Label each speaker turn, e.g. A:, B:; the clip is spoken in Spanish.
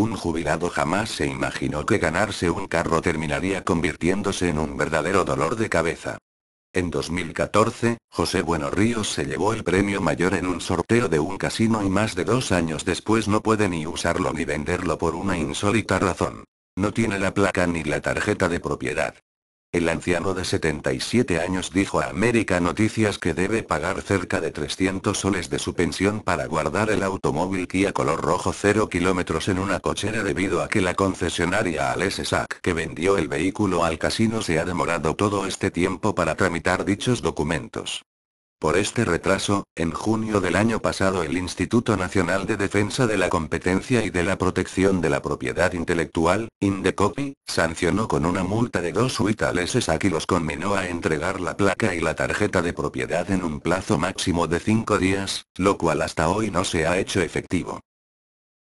A: Un jubilado jamás se imaginó que ganarse un carro terminaría convirtiéndose en un verdadero dolor de cabeza. En 2014, José Bueno Ríos se llevó el premio mayor en un sorteo de un casino y más de dos años después no puede ni usarlo ni venderlo por una insólita razón. No tiene la placa ni la tarjeta de propiedad. El anciano de 77 años dijo a América Noticias que debe pagar cerca de 300 soles de su pensión para guardar el automóvil Kia color rojo 0 kilómetros en una cochera debido a que la concesionaria Alex Sac que vendió el vehículo al casino se ha demorado todo este tiempo para tramitar dichos documentos. Por este retraso, en junio del año pasado el Instituto Nacional de Defensa de la Competencia y de la Protección de la Propiedad Intelectual, Indecopi, sancionó con una multa de dos huitales a que los conminó a entregar la placa y la tarjeta de propiedad en un plazo máximo de cinco días, lo cual hasta hoy no se ha hecho efectivo.